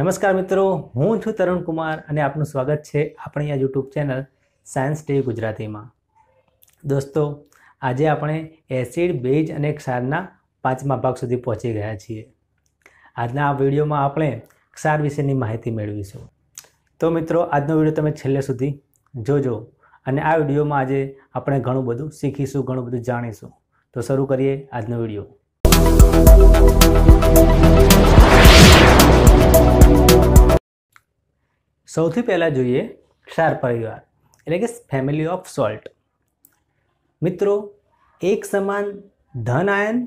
નમસ્કાર મિત્રો હું છું તરુણ કુમાર અને આપનું સ્વાગત છે આપણી આ યુટ્યુબ ચેનલ સાયન્સ ટીવી ગુજરાતીમાં દોસ્તો આજે આપણે એસિડ બેઝ અને ક્ષારના પાંચમા ભાગ સુધી પહોંચી ગયા છીએ આજના આ વિડીયોમાં આપણે ક્ષાર વિશેની માહિતી મેળવીશું તો મિત્રો આજનો વિડીયો તમે છેલ્લે સુધી જોજો અને આ વિડીયોમાં આજે આપણે ઘણું બધું શીખીશું ઘણું બધું જાણીશું તો શરૂ કરીએ આજનો વિડીયો સૌથી પહેલાં જોઈએ ક્ષાર પરિવાર એટલે કે ફેમિલી ઓફ સોલ્ટ મિત્રો એક સમાન ધન આયન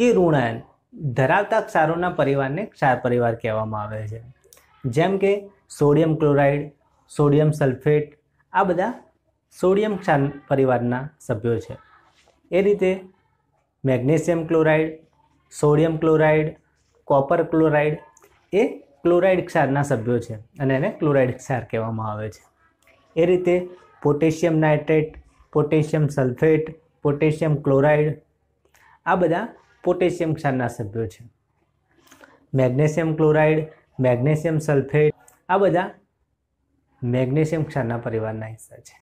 કે ઋણાયન ધરાવતા ક્ષારોના પરિવારને ક્ષાર પરિવાર કહેવામાં આવે છે જેમ કે સોડિયમ ક્લોરાઇડ સોડિયમ સલ્ફેટ આ બધા સોડિયમ ક્ષાર પરિવારના સભ્યો છે એ રીતે magnesium chloride sodium chloride copper chloride એ ક્લોરાઇડ ક્ષારના સભ્યો છે અને એને ક્લોરાઇડ ક્ષાર કહેવામાં આવે છે એ રીતે potassium nitrate potassium sulphate potassium chloride આ બધા પોટેશિયમ ક્ષારના સભ્યો છે મેગ્નેશિયમ ક્લોરાઇડ મેગ્નેશિયમ સલ્ફેટ આ બધા મેગ્નેશિયમ ક્ષારના પરિવારના હિસ્સા છે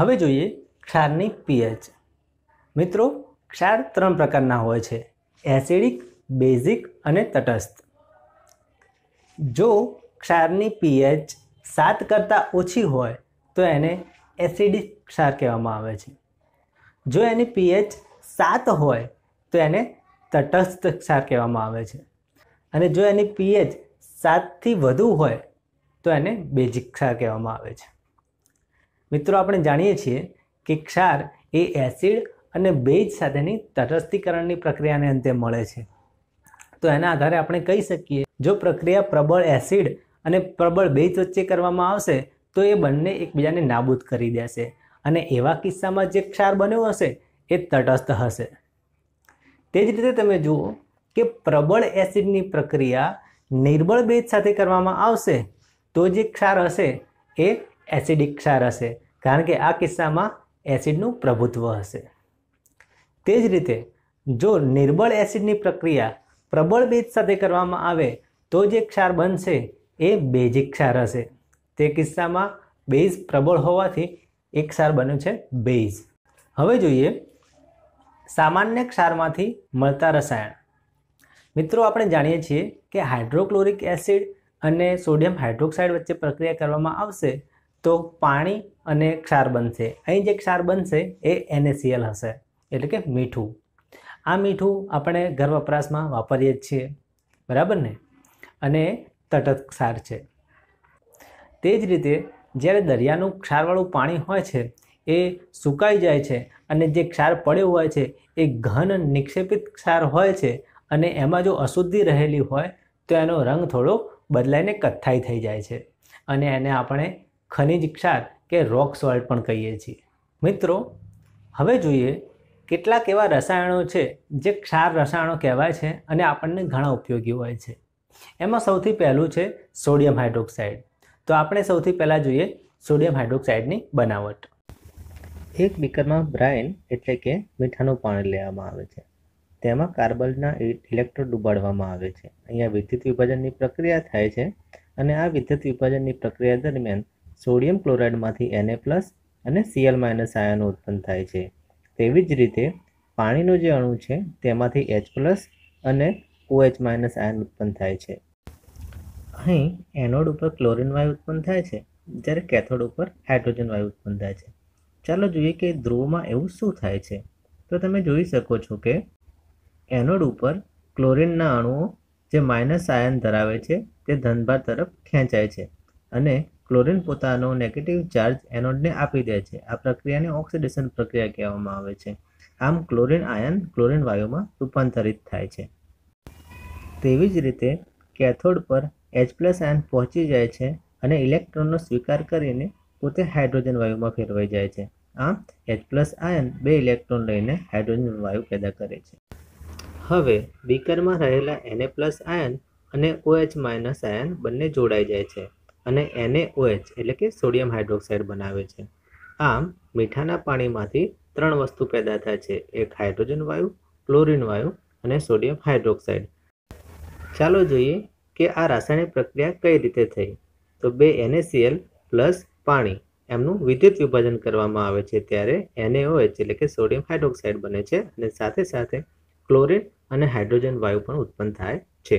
હવે જોઈએ ક્ષારની પીએચ મિત્રો ક્ષાર ત્રણ પ્રકારના હોય છે એસિડિક બેઝિક અને તટસ્થ જો ક્ષારની પીએચ સાત કરતાં ઓછી હોય તો એને એસિડિક ક્ષાર કહેવામાં આવે છે જો એની પીએચ સાત હોય તો એને તટસ્થ ક્ષાર કહેવામાં આવે છે અને જો એની પીએચ સાતથી વધુ હોય તો એને બેઝિક ક્ષાર કહેવામાં આવે છે મિત્રો આપણે જાણીએ છીએ કે ક્ષાર એ એસિડ અને બેઝ સાથેની તટસ્થીકરણની પ્રક્રિયાને અંતે મળે છે તો એના આધારે આપણે કહી શકીએ જો પ્રક્રિયા પ્રબળ એસિડ અને પ્રબળ બેઝ વચ્ચે કરવામાં આવશે તો એ બંને એકબીજાને નાબૂદ કરી દેશે અને એવા કિસ્સામાં જે ક્ષાર બન્યો હશે એ તટસ્થ હશે તે જ રીતે તમે જુઓ કે પ્રબળ એસિડની પ્રક્રિયા નિર્બળ બેઝ સાથે કરવામાં આવશે તો જે ક્ષાર હશે એ એસિડિક ક્ષાર હશે કારણ કે આ કિસ્સામાં એસિડનું પ્રભુત્વ હશે તે જ રીતે જો નિર્બળ એસિડની પ્રક્રિયા પ્રબળ બીજ સાથે કરવામાં આવે તો જે ક્ષાર બનશે એ બેઝિક ક્ષાર હશે તે કિસ્સામાં બેઝ પ્રબળ હોવાથી એક ક્ષાર બન્યું છે બેઝ હવે જોઈએ સામાન્ય ક્ષારમાંથી મળતા રસાયણ મિત્રો આપણે જાણીએ છીએ કે હાઇડ્રોક્લોરિક એસિડ અને સોડિયમ હાઇડ્રોક્સાઇડ વચ્ચે પ્રક્રિયા કરવામાં આવશે તો પાણી અને ક્ષાર બનશે અહીં જે ક્ષાર બનશે એ એનએસીએલ હશે એટલે કે મીઠું આ મીઠું આપણે ઘર વપરાશમાં વાપરીએ જ છીએ બરાબર ને અને તટસ્થ ક્ષાર છે તે જ રીતે જ્યારે દરિયાનું ક્ષારવાળું પાણી હોય છે એ સુકાઈ જાય છે અને જે ક્ષાર પડ્યો હોય છે એ ઘન નિક્ષેપિત ક્ષાર હોય છે અને એમાં જો અશુદ્ધિ રહેલી હોય તો એનો રંગ થોડો બદલાઈને કથ્થાઈ થઈ જાય છે અને એને આપણે ખનિજ ક્ષાર કે રોક સોલ્ટ પણ કહીએ છીએ મિત્રો હવે જોઈએ કેટલાક એવા રસાયણો છે જે ક્ષાર રસાયણો કહેવાય છે અને આપણને ઘણા ઉપયોગી હોય છે એમાં સૌથી પહેલું છે સોડિયમ હાઇડ્રોક્સાઇડ તો આપણે સૌથી પહેલાં જોઈએ સોડિયમ હાઇડ્રોક્સાઇડની બનાવટ એક બીકરમાં બ્રાઇન એટલે કે મીઠાનું પાણી લેવામાં આવે છે તેમાં કાર્બનના ઇલેક્ટ્રોડ ડુબાડવામાં આવે છે અહીંયા વિદ્યુત વિભાજનની પ્રક્રિયા થાય છે અને આ વિદ્યુત વિભાજનની પ્રક્રિયા દરમિયાન સોડિયમ ક્લોરાઇડમાંથી Na પ્લસ અને Cl માઇનસ આયનો ઉત્પન્ન થાય છે તેવી જ રીતે પાણીનો જે અણુ છે તેમાંથી એચ પ્લસ અને ઓ એચ માઇનસ આયન ઉત્પન્ન થાય છે અહીં એનોડ ઉપર ક્લોરિન વાયુ ઉત્પન્ન થાય છે જ્યારે કેથોડ ઉપર હાઇડ્રોજન વાયુ ઉત્પન્ન થાય છે ચાલો જોઈએ કે ધ્રુવમાં એવું શું થાય છે તો તમે જોઈ શકો છો કે એનોડ ઉપર ક્લોરિનના અણુઓ જે માઇનસ આયન ધરાવે છે તે ધનભાર તરફ ખેંચાય છે અને ક્લોરીન પોતાનો નેગેટિવ ચાર્જ એનોડને આપી દે છે આ પ્રક્રિયાને ઓક્સિડેશન પ્રક્રિયા કહેવામાં આવે છે આમ ક્લોરીન આયન ક્લોરીન વાયુમાં રૂપાંતરિત થાય છે તેવી જ રીતે કેથોડ પર એચ પ્લસ આયન પહોંચી જાય છે અને ઇલેક્ટ્રોનનો સ્વીકાર કરીને પોતે હાઇડ્રોજન વાયુમાં ફેરવાઈ જાય છે આમ એચ પ્લસ આયન બે ઇલેક્ટ્રોન લઈને હાઇડ્રોજન વાયુ પેદા કરે છે હવે બીકરમાં રહેલા એનએ પ્લસ આયન અને ઓએચ માઇનસ આયન બંને જોડાઈ જાય છે અને એને ઓએચ એટલે કે સોડિયમ હાઇડ્રોક્સાઇડ બનાવે છે આમ મીઠાના પાણીમાંથી ત્રણ વસ્તુ પેદા થાય છે એક હાઇડ્રોજન વાયુ ક્લોરિન વાયુ અને સોડિયમ હાઇડ્રોક્સાઇડ ચાલો જોઈએ કે આ રાસાયણિક પ્રક્રિયા કઈ રીતે થઈ તો બે એનએસીએલ પ્લસ પાણી એમનું વિદ્યુત વિભાજન કરવામાં આવે છે ત્યારે NaOH એટલે કે સોડિયમ હાઇડ્રોક્સાઇડ બને છે અને સાથે સાથે ક્લોરિન અને હાઇડ્રોજન વાયુ પણ ઉત્પન્ન થાય છે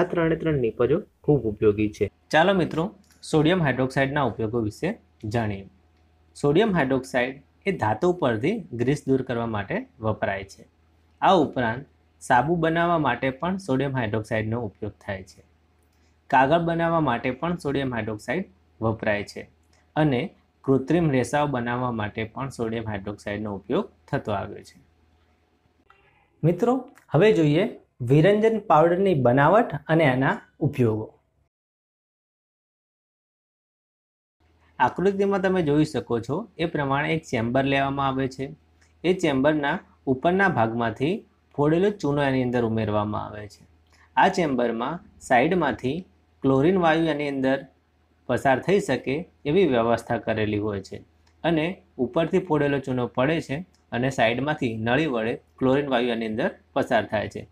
આ ત્રણે ત્રણ નિપજો ખૂબ ઉપયોગી છે ચાલો મિત્રો સોડિયમ હાઇડ્રોક્સાઇડના ઉપયોગો વિશે જાણીએ સોડિયમ હાઇડ્રોક્સાઇડ એ ધાતુ પરથી ગ્રીસ દૂર કરવા માટે વપરાય છે આ ઉપરાંત સાબુ બનાવવા માટે પણ સોડિયમ હાઇડ્રોક્સાઇડનો ઉપયોગ થાય છે કાગળ બનાવવા માટે પણ સોડિયમ હાઇડ્રોક્સાઇડ વપરાય છે અને કૃત્રિમ રેસાઓ બનાવવા માટે પણ સોડિયમ હાઇડ્રોક્સાઇડનો ઉપયોગ થતો આવ્યો છે મિત્રો હવે જોઈએ વિરંજન પાવડરની બનાવટ અને એના ઉપયોગો આકૃતિમાં તમે જોઈ શકો છો એ પ્રમાણે એક ચેમ્બર લેવામાં આવે છે એ ચેમ્બરના ઉપરના ભાગમાંથી ફોડેલો ચૂનો એની અંદર ઉમેરવામાં આવે છે આ ચેમ્બરમાં સાઈડમાંથી ક્લોરિન વાયુ એની અંદર પસાર થઈ શકે એવી વ્યવસ્થા કરેલી હોય છે અને ઉપરથી ફોડેલો ચૂનો પડે છે અને સાઈડમાંથી નળી વડે ક્લોરિન વાયુ એની અંદર પસાર થાય છે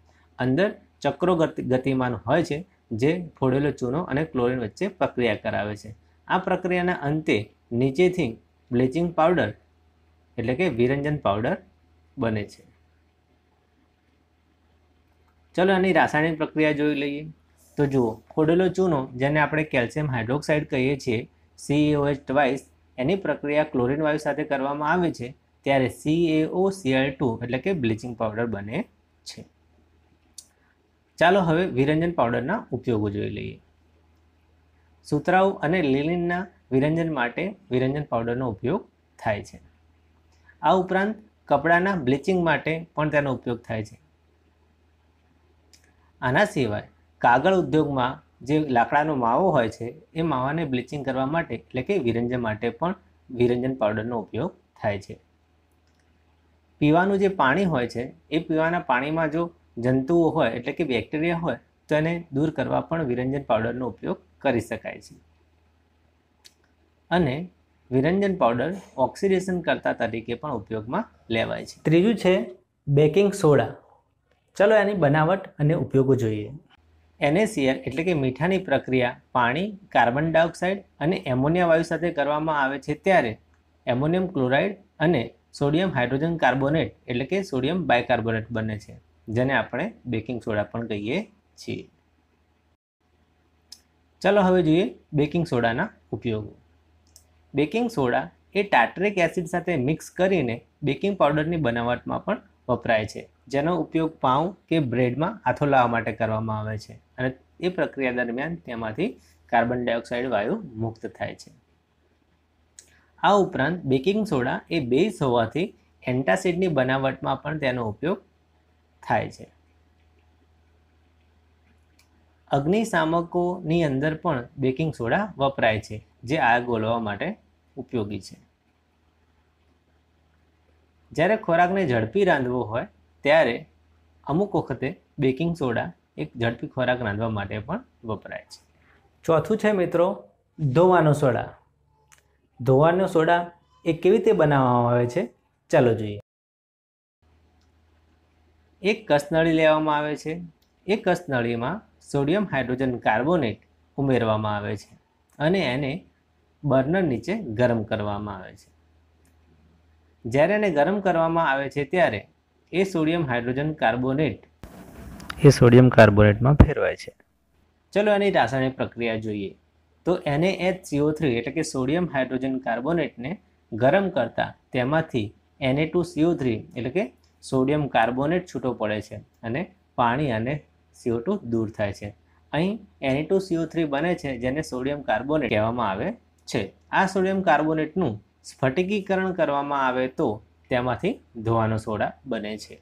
અંદર ચક્રો ગતિમાન હોય છે જે ફોડેલો ચૂનો અને ક્લોરીન વચ્ચે પ્રક્રિયા કરાવે છે આ પ્રક્રિયાના અંતે નીચેથી બ્લીચિંગ પાવડર એટલે કે વિરંજન પાવડર બને છે ચલો આની રાસાયણિક પ્રક્રિયા જોઈ લઈએ તો જુઓ ફોડેલો ચૂનો જેને આપણે કેલ્શિયમ હાઇડ્રોક્સાઇડ કહીએ છીએ સીએઓએચ ટ્વાઇસ એની પ્રક્રિયા ક્લોરીન વાયુ સાથે કરવામાં આવે છે ત્યારે સીએઓ સીએલ ટુ એટલે કે બ્લીચિંગ પાવડર બને છે ચાલો હવે વિરંજન પાવડરના ઉપયોગો જોઈ લઈએ સુતરાઉ અને લીલિનના વિરંજન માટે વિરંજન પાવડરનો ઉપયોગ થાય છે આ ઉપરાંત કપડાના બ્લીચિંગ માટે પણ તેનો ઉપયોગ થાય છે આના સિવાય કાગળ ઉદ્યોગમાં જે લાકડાનો માવો હોય છે એ માવાને બ્લીચિંગ કરવા માટે એટલે કે વિરંજન માટે પણ વિરંજન પાવડરનો ઉપયોગ થાય છે પીવાનું જે પાણી હોય છે એ પીવાના પાણીમાં જો જંતુઓ હોય એટલે કે બેક્ટેરિયા હોય તો એને દૂર કરવા પણ વિરંજન પાવડરનો ઉપયોગ કરી શકાય છે અને વિરંજન પાવડર ઓક્સિડેશન કરતા તરીકે પણ ઉપયોગમાં લેવાય છે ત્રીજું છે બેકિંગ સોડા ચલો એની બનાવટ અને ઉપયોગો જોઈએ એનએસીએલ એટલે કે મીઠાની પ્રક્રિયા પાણી કાર્બન ડાયોક્સાઇડ અને એમોનિયા વાયુ સાથે કરવામાં આવે છે ત્યારે એમોનિયમ ક્લોરાઇડ અને સોડિયમ હાઇડ્રોજન કાર્બોનેટ એટલે કે સોડિયમ બાયકાર્બોનેટ બને છે જેને આપણે બેકિંગ સોડા પણ કહીએ છીએ ચાલો હવે જોઈએ બેકિંગ સોડાના ઉપયોગો બેકિંગ સોડા એ ટાટરિક એસિડ સાથે મિક્સ કરીને બેકિંગ પાવડરની બનાવટમાં પણ વપરાય છે જેનો ઉપયોગ પાઉં કે બ્રેડમાં હાથો લાવવા માટે કરવામાં આવે છે અને એ પ્રક્રિયા દરમિયાન તેમાંથી કાર્બન ડાયોક્સાઇડ વાયુ મુક્ત થાય છે આ ઉપરાંત બેકિંગ સોડા એ બેઝ હોવાથી એન્ટાસિડની બનાવટમાં પણ તેનો ઉપયોગ થાય છે અગ્નિશામકોની અંદર પણ બેકિંગ સોડા વપરાય છે જે આગ ઓલવા માટે ઉપયોગી છે જ્યારે ખોરાકને ઝડપી રાંધવો હોય ત્યારે અમુક વખતે બેકિંગ સોડા એક ઝડપી ખોરાક રાંધવા માટે પણ વપરાય છે ચોથું છે મિત્રો ધોવાનો સોડા ધોવાનો સોડા એ કેવી રીતે બનાવવામાં આવે છે ચાલો જોઈએ એક કસનળી લેવામાં આવે છે એ કસનળીમાં સોડિયમ હાઇડ્રોજન કાર્બોનેટ ઉમેરવામાં આવે છે અને એને બર્નર નીચે ગરમ કરવામાં આવે છે જ્યારે એને ગરમ કરવામાં આવે છે ત્યારે એ સોડિયમ હાઇડ્રોજન કાર્બોનેટ એ સોડિયમ કાર્બોનેટમાં ફેરવાય છે ચલો એની રાસાયણિક પ્રક્રિયા જોઈએ તો એને એચ સીઓ થ્રી એટલે કે સોડિયમ હાઇડ્રોજન કાર્બોનેટને ગરમ કરતાં તેમાંથી એને ટુ સીઓ થ્રી એટલે કે સોડિયમ કાર્બોનેટ છૂટો પડે છે અને પાણી અને સીઓ દૂર થાય છે અહીં એની ટુ સીઓ થ્રી બને છે જેને સોડિયમ કાર્બોનેટ કહેવામાં આવે છે આ સોડિયમ કાર્બોનેટનું સ્ફટિકીકરણ કરવામાં આવે તો તેમાંથી ધોવાનો સોડા બને છે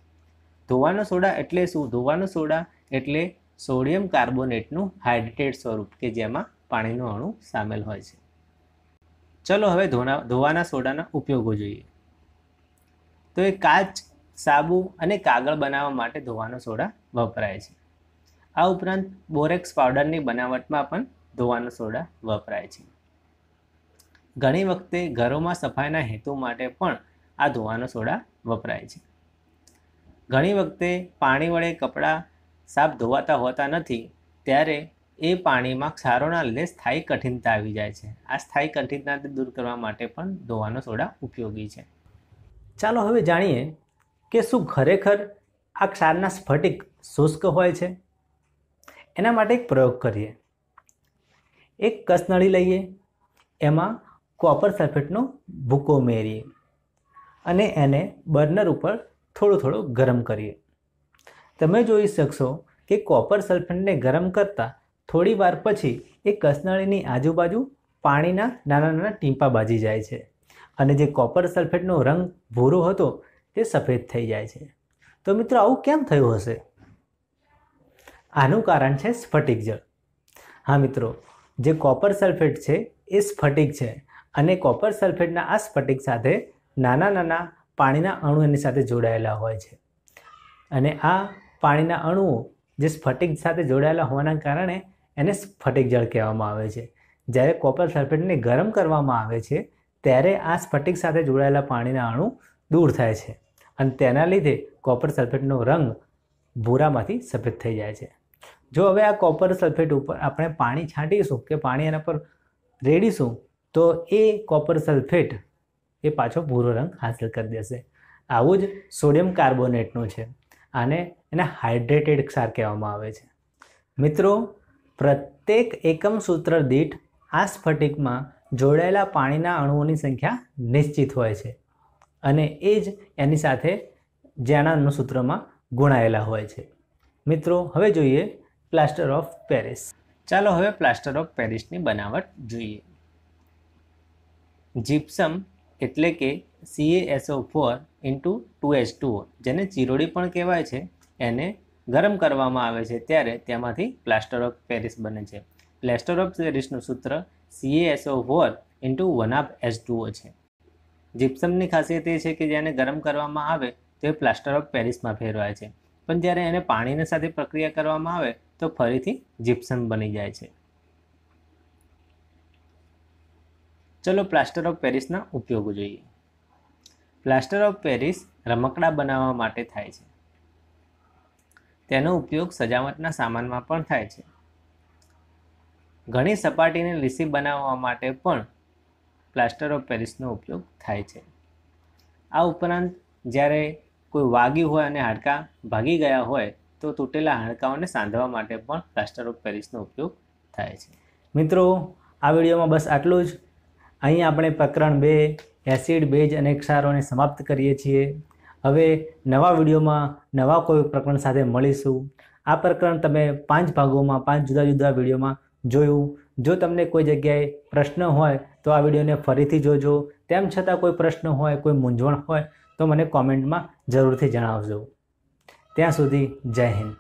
ધોવાનો સોડા એટલે શું ધોવાનો સોડા એટલે સોડિયમ કાર્બોનેટનું હાઇડ્રેટેડ સ્વરૂપ કે જેમાં પાણીનું અણુ સામેલ હોય છે ચલો હવે ધોના ધોવાના સોડાના ઉપયોગો જોઈએ તો એ કાચ સાબુ અને કાગળ બનાવવા માટે ધોવાનો સોડા વપરાય છે આ ઉપરાંત બોરેક્સ પાવડરની બનાવટમાં પણ ધોવાનો સોડા વપરાય છે ઘણી વખતે ઘરોમાં સફાઈના હેતુ માટે પણ આ ધોવાનો સોડા વપરાય છે ઘણી વખતે પાણી વડે કપડાં સાફ ધોવાતા હોતા નથી ત્યારે એ પાણીમાં ક્ષારોના લીધે સ્થાયી કઠિનતા આવી જાય છે આ સ્થાયી કઠિનતાને દૂર કરવા માટે પણ ધોવાનો સોડા ઉપયોગી છે ચાલો હવે જાણીએ કે શું ખરેખર આ ક્ષારના સ્ફટિક શુષ્ક હોય છે એના માટે એક પ્રયોગ કરીએ એક કસનળી લઈએ એમાં કોપર સલ્ફેટનો ભૂકો ઉમેરીએ અને એને બર્નર ઉપર થોડું થોડું ગરમ કરીએ તમે જોઈ શકશો કે કોપર સલ્ફેટને ગરમ કરતાં થોડી વાર પછી એ કસનળીની આજુબાજુ પાણીના નાના નાના ટીમ્પા બાજી જાય છે અને જે કોપર સલ્ફેટનો રંગ ભૂરો હતો એ સફેદ થઈ જાય છે તો મિત્રો આવું કેમ થયું હશે આનું કારણ છે સ્ફટિક જળ હા મિત્રો જે કોપર સલ્ફેટ છે એ સ્ફટિક છે અને કોપર સલ્ફેટના આ સ્ફટિક સાથે નાના નાના પાણીના અણુ એની સાથે જોડાયેલા હોય છે અને આ પાણીના અણુઓ જે સ્ફટિક સાથે જોડાયેલા હોવાના કારણે એને સ્ફટિક જળ કહેવામાં આવે છે જ્યારે કોપર સલ્ફેટને ગરમ કરવામાં આવે છે ત્યારે આ સ્ફટિક સાથે જોડાયેલા પાણીના અણુ દૂર થાય છે અને તેના લીધે કોપર સલ્ફેટનો રંગ ભૂરામાંથી સફેદ થઈ જાય છે જો હવે આ કોપર સલ્ફેટ ઉપર આપણે પાણી છાંટીશું કે પાણી એના પર રેડીશું તો એ કોપર સલ્ફેટ એ પાછો ભૂરો રંગ હાંસલ કરી દેશે આવું જ સોડિયમ કાર્બોનેટનું છે અને એને હાઇડ્રેટેડ ક્ષાર કહેવામાં આવે છે મિત્રો પ્રત્યેક એકમ સૂત્ર દીઠ આ સ્ફટિકમાં જોડાયેલા પાણીના અણુઓની સંખ્યા નિશ્ચિત હોય છે અને એ જ એની સાથે જેણાનું સૂત્રમાં ગુણાયેલા હોય છે મિત્રો હવે જોઈએ પ્લાસ્ટર ઓફ પેરિસ ચાલો હવે પ્લાસ્ટર ઓફ પેરિસની બનાવટ જોઈએ જીપ્સમ એટલે કે C A S O four into two H two જેને ચીરોડી પણ કહેવાય છે એને ગરમ કરવામાં આવે છે ત્યારે તેમાંથી પ્લાસ્ટર ઓફ પેરિસ બને છે પ્લાસ્ટર ઓફ પેરિસનું સૂત્ર C A S O four into one half H two O છે જિપ્સમની ખાસિયત એ છે કે જેને ગરમ કરવામાં આવે તો એ પ્લાસ્ટર ઓફ પેરિસમાં ફેરવાય છે પણ જ્યારે એને પાણીને સાથે પ્રક્રિયા કરવામાં આવે તો ફરીથી જિપ્સમ બની જાય છે ચલો પ્લાસ્ટર ઓફ પેરિસના ઉપયોગો જોઈએ પ્લાસ્ટર ઓફ પેરિસ રમકડા બનાવવા માટે થાય છે તેનો ઉપયોગ સજાવટના સામાનમાં પણ થાય છે ઘણી સપાટીને લીસી બનાવવા માટે પણ પ્લાસ્ટર ઓફ પેરિસનો ઉપયોગ થાય છે આ ઉપરાંત જ્યારે કોઈ વાગ્યું હોય અને હાડકાં ભાગી ગયા હોય તો તૂટેલા હાડકાઓને સાંધવા માટે પણ પ્લાસ્ટર ઓફ પેરિસનો ઉપયોગ થાય છે મિત્રો આ વિડીયોમાં બસ આટલું જ અહીં આપણે પ્રકરણ બે એસિડ ભેજ અને ક્ષારોને સમાપ્ત કરીએ છીએ હવે નવા વિડીયોમાં નવા કોઈ પ્રકરણ સાથે મળીશું આ પ્રકરણ તમે પાંચ ભાગોમાં પાંચ જુદા જુદા વિડીયોમાં જોયું જો તમને કોઈ જગ્યાએ પ્રશ્ન હોય તો આ વિડીયોને ફરીથી જોજો તેમ છતાં કોઈ પ્રશ્ન હોય કોઈ મૂંઝવણ હોય તો મને કોમેન્ટમાં જરૂરથી જણાવજો ત્યાં સુધી જય હિન્દ